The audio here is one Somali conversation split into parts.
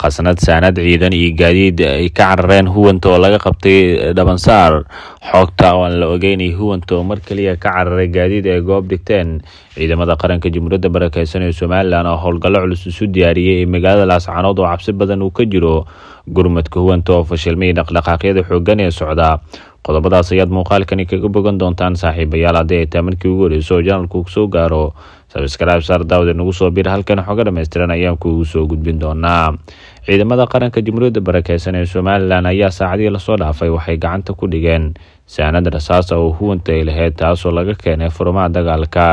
qasnad saanad ciidan iyo gaadiid eh, ay ka carareen huwanta oo laga qabtay eh, dhabansaar xoogta oo aan la ogeynay huwanta oo mar keliya ka cararay gaadiid ay goob dhigteen ciidamada qaranka jamhuuriyadda barakeysan ee somalilan oo howlgallo culus isu diyaariyey ee magaalada laascanood oo cabsi badan uu ka jiro gurmadka huwanta oo fashilmay dhaqdhaqaaqyada xooggan ee socda qodobadaas ayaad muuqaalkani kaga bogan doontaan saaxiibayaal haddii ay taa markii ugu horeyso oo janalku soo gaaro sabskrib saar daawade nagu soo biir halkan xoga dhammaystiran ayaan kuugu soo gudbin doonaa ciidamada qaranka jamhuuriyadda barakeysan ee somalilan ayaa saacadihii lasoo dhaafay waxay gacanta ku dhigeen saanad rasaasa oo ay lahayd taasoo laga keenay furumaha dagaalka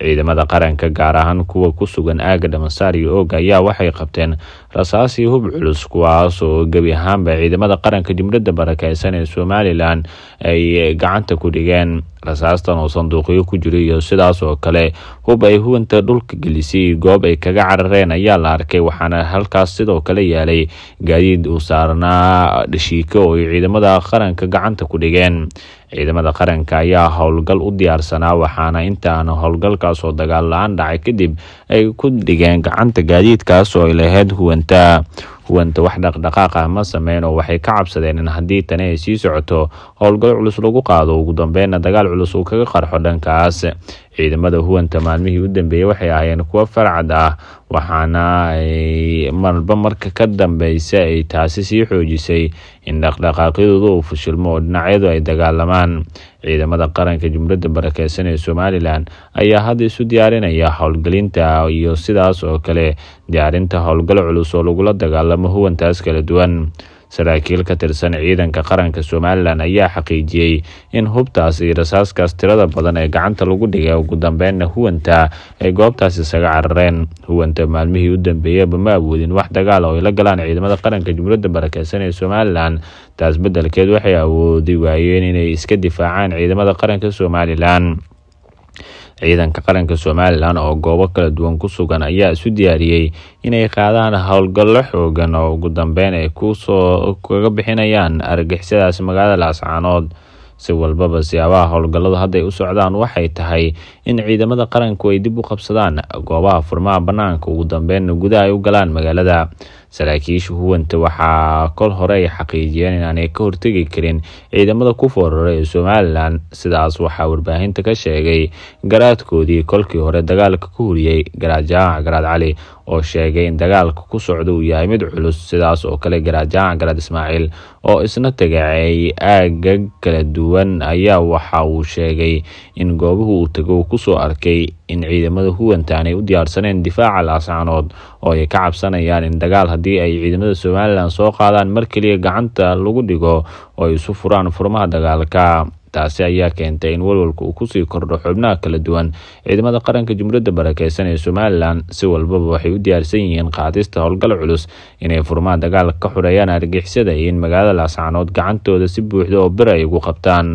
ciidamada qaranka gaar ahaan kuwa ku sugan aaga dhamasaar iyo ooga ayaa waxay qabteen rasaasii hub culus kuwaas oo gebi ahaanba ciidamada qaranka jimladda barakeysan ee somalilan ay gacanta ku dhigeen rasaastan oo sanduuqyo ku jira iyo sidaas oo kale hub ay huwanta dhulka gelisay goob ay kaga carareen ayaa la arkay waxaana halkaas sidoo kale yaalay gaadiid uu saarnaa dhashiiko oo ay ciidamada qaranka gacanta ku dhigeen ciidamada qaranka ayaa howlgal u diyaarsanaa waxaana intaana oo dagaal la-aan dhacay kadib ay ku dhigeen gacanta gaadiidkaas oo ay lahayd huwanta huwanta wax dhaqdhaqaaq ah ma sameyn oo waxay ka cabsadeen in haddii tani ay sii socoto howlgal culus lagu qaado ugu dambeyna dagaal culus uu kaga qarxo dhankaas ciidamada huwanta maalmihii u dambeeyey waxay ahaayeen kuwo farcad ah waxaana ay marba marka ka dambeysa ay taasi sii xoojisay in dhaqdhaqaaqyadooda uu fashilmo oo dhinacyadu ay dagaalamaan ciidamada qaranka jumladda barakeysan ee somalilan ayaa hadda isu diyaarinaya howlgelinta iyo sidaas oo kale diyaarinta howlgal culus oo lagula dagaalamo huwantaas kala duwan saraakiil ka tirsan ciidanka qaranka somalilan ayaa xaqiijiyey in hubtaas iyo rasaaskaas tirada badan ee gacanta lagu dhigay ugu dambeynna huwanta ay goobtaas isaga carareen huwanta maalmihii u dambeeyeba ma awoodin wax dagaal ah oo ay la galaan ciidamada qaranka jumhuuriyadda barakeysan ee somalilan taas beddelkeed waxay awoodi waayeen inay iska difaacaan ciidamada qaranka somalilan ciidanka qaranka somalilan oo goobo kala duwan ku sugan ayaa isu diyaariyey inay qaadaan howlgallo xoogan oo ugu dambeyn ay kusoo kaga bixinayaan argixisadaasi magaalada laascaanood si walbaba siyaabaha howlgalladu hadday u socdaan waxay tahay in ciidamada qaranku ay dib u qabsadaan goobaha furmaha bannaanka ugu dambeynna gudaha ay u galaan magaalada saraakiisha huwanta waxaa kol hore ay xaqiijiyeen inaanay ka hortegi karin ciidamada ku foorara ee somalilan sidaas waxaa warbaahinta ka sheegay garaadkoodii kolkii hore dagaalka ku horiyey garaad jaamac garaad cali oo sheegay in dagaalka ku socda uu yahay mid culus sidaas oo kale garaad jaamac garaad ismaaciil oo isna tagacay aagga kala duwan ayaa waxa uu sheegay in goobahu uu tago uu kusoo arkay in ciidamada huwantan ay u diyaarsaneen difaaca laascanood oo ay ka cabsanayaan in dagaal haddii ay ciidamada somalilan soo qaadaan mar keliya gacanta lagu dhigo oo ay isu furaan furmaha dagaalka taasi ayaa keentay in walwalka uu kusii kordho xubnaha kala duwan ciidamada qaranka jumhuuriyadda barakeysan ee somalilan si walbaba waxay u diyaarsan yihiin qaadista howlgal culus inay furmaan dagaal ka xureeyaan argixisada iyo in magaalada laascaanood gacantooda si buuxda oo bir ay ugu qabtaan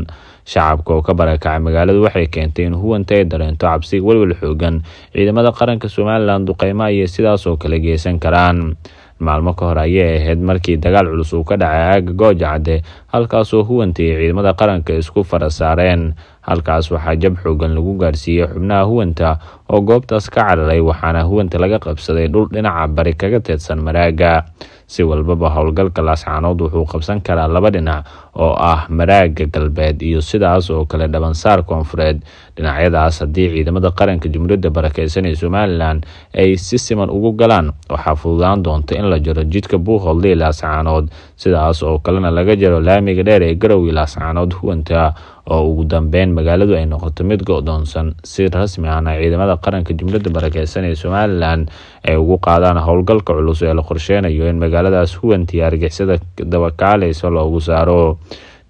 shacabka oo ka barakacay magaaladu waxay keentay in huwanta ay dareento cabsi welwal xooggan ciidamada qaranka somalilan duqeymo ayay sidaas oo kale geysan karaan maalmo ka hor ayay ahayd markii dagaal culus uu ka dhacay aagga goojacade halkaasoo huwanta huwantii ciidamada qaranka isku fara saareen halkaas waxaa jab xooggan lagu gaarsiiyey xubnaha huwanta oo goobtaas ka cararay waxaana huwanta laga qabsaday dhul dhinaca bari kaga teedsan maraaga si walbaba howlgalka laascaanood wuxuu qabsan karaa laba dhinac oo ah maraagga galbeed iyo sidaas oo kale dhabansaar koonfureed dhinacyadaas haddii ciidamada qaranka jumhuuriyadda barakeysan ee somalilan ay si siman ugu galaan waxaa fududaan doonta in la jaro jidka buuqold ilaa sacaanood sidaas oo kalena laga jaro laamiga dheer ee garow ilaa sacaanood huwanta oo ugu dambeyn magaaladu ay noqoto mid go-doonsan si rasmi ahna ciidamada qaranka jumhuuriyadda barakeysan ee somalilan ay ugu qaadaan howlgalka culus ee la qorsheynayo in magaaladaas huwanta iyo argixisada dabakaaleysa loogu saaro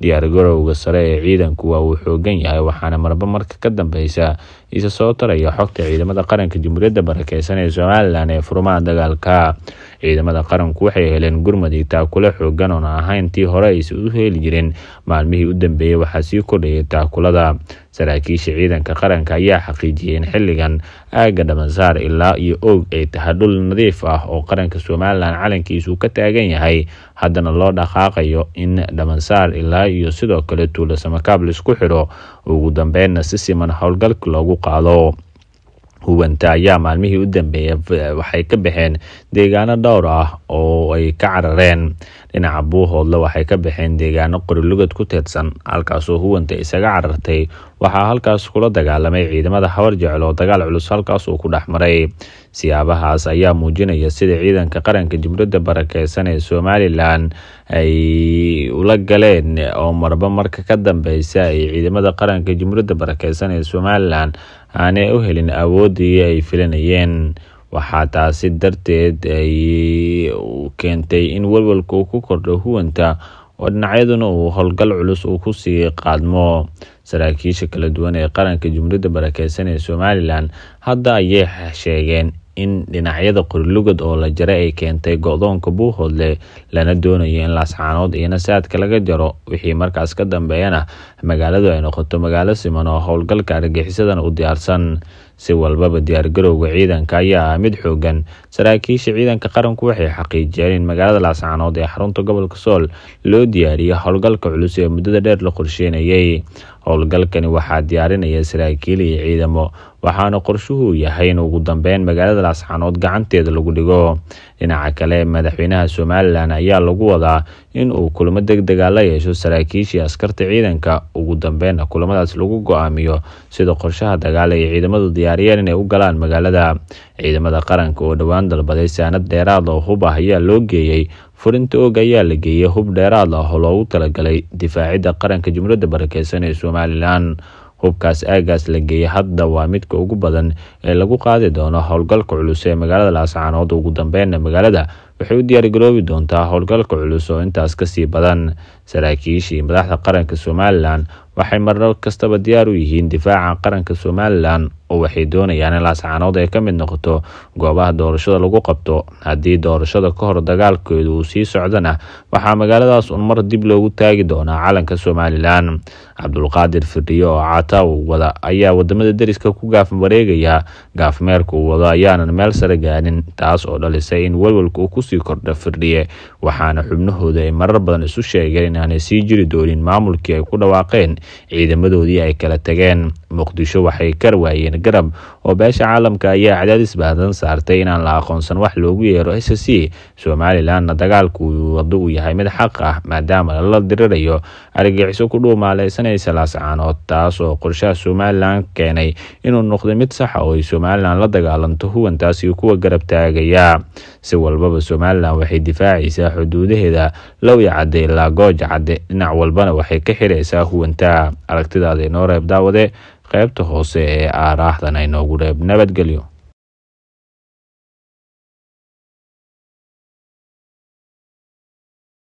diyaargarowga sare ee ciidanku waa uu xoogan yahay waxaana marba marka ka dambeysa isa soo taraya xogta ciidamada qaranka jamhuuriyadda barakeysan ee somalilan ee furmaha dagaalka ciidamada qaranku waxay heleen gurmad iyo taakule xoogan oon ahayn tii hore aysa u heli jireen maalmihii u dambeeyey waxaa sii kordhayay taakulada saraakiisha ciidanka qaranka ayaa xaqiijiyay in xilligan aagga dhabansaar ilaa iyo oog ay tahay dhul nadiif ah oo qaranka somalilan calankiisu ka taagan yahay haddana loo dhaqaaqayo in dhabansaar ilaa iyo sidoo kale tuulo samakaab laisku xidho ugu dambeynna si siman howlgalka loogu qaado huwanta ayaa maalmihii u dambeeya waxay ka baxeen deegaano dhowr ah oo ay ka carareen dhinaca buuhoodle waxay ka baxeen deegaano qorilugad ku teedsan halkaasoo huwanta isaga carartay waxaa halkaas kula dagaalamay ciidamada habar jecel dagaal culus halkaas uu ku dhex maray siyaabahaas ayaa muujinaya sida ciidanka qaranka jibradda barakeysan ee somalilan ay ula galeen oo marba marka ka dambeysa ay ciidamada qaranka jimradda barakeysan ee somalilan aanay u helin awooddii ay filanayeen waxaa taasi darteed ay keentay in welwelka uu ku kordho huwanta oo dhinacyaduna uu howlgal culus uu kusii qaadmo saraakiisha kala duwan ee qaranka jumhuuriyadda barakeysan ee somalilan hadda ayay sheegeen in dhinacyada qorilugad oo la jaray ay keentay go-doonka buuhoodle lana doonayo in laascaanood iyo saadka laga jaro wixii markaas ka dambeeyana magaaladu ay noqoto magaalo siman oo howlgalka argagixisadan u diyaarsan si walbaba diyaargarowga ciidanka ayaa ah mid xoogan saraakiisha ciidanka qaranku waxay xaqiijiyeen in magaalada laascanood ee xarunta gobolka sool loo diyaariyo howlgalka culus ee muddada dheer la qorsheynayay howlgalkani waxaa diyaarinaya saraakiil iyo ciidamo waxaana qorshuhu yahay in ugu dambeyn magaalada laascanood gacanteeda lagu dhigo dhinaca kale madaxweynaha somalilan ayaa lagu wadaa in uu kulamo deg dega la yeesho saraakiishii askarta ciidanka ugu dambeynna kulamadaas lagu go-aamiyo sida qorshaha dagaal ee ciidamada ciyaariyeen inay u galaan magaalada ciidamada qaranka oo dhowaan dalbaday saanad dheeraad oo hub ah ayaa loo geeyey furinta og ayaa la geeyey hub dheeraad ah oo loogu talagalay difaacidda qaranka jumhuuriyadda barakeysan ee somalilan hubkaas aagaas la geeyey hadda waa midka ugu badan ee lagu qaadi doono howlgalka culus ee magaalada laascaanood ugu dambeynna magaalada waxay u diyaargaroobi doontaa howlgalka culus oo intaas kasii badan saraakiishii madaxda qaranka somalilan waxay marno kastaba diyaar u yihiin difaaca qaranka somalilan oo waxay doonayaan in laascaanood ay ka mid noqoto goobaha doorashada lagu qabto haddii doorashada ka hor dagaalkeedu uu sii socdana waxaa magaaladaas un mar dib loogu taagi doonaa calanka somalilan cabdulqaadir firdhiyo oo cataw wada ayaa wadamada deriska ku gaaf wareegaya gaafmeerka uu wado ayaanan meel sare gaarin taas oo dhalisay in welwalka uu ku kusii kordha firdhiye waxaana xubnahooda ay marar badan isu sheegeen inaanay sii jiri doonin maamulkii ay ku dhawaaqeen ciidamadoodii ay kala tageen muqdisho waxay kar waayeen garab oo beesha caalamka ayaa cadaadis baahdan saartay inaan la aqoonsan wax loogu yeero s c somalilanna dagaalku wado uu yahay mid xaq ah maadaama lala dirirayo argagixiso ku dhuumaalaysanaysa laascaanood taas oo qorshaha somalilan keenay inuu noqday mid saxa ah oo ay somalilan la dagaalanto huwantaasi kuwa garab taagaya si walbaba somalilan waxay difaacaysaa xuduudaheeda lowya cadde ilaa gooja cadde dhinac walbana waxay ka xidhaysaa huwanta aragtidaada inoo reeb qaybta hoose ee aaraahdan aynoogu dheeb nabadgelyo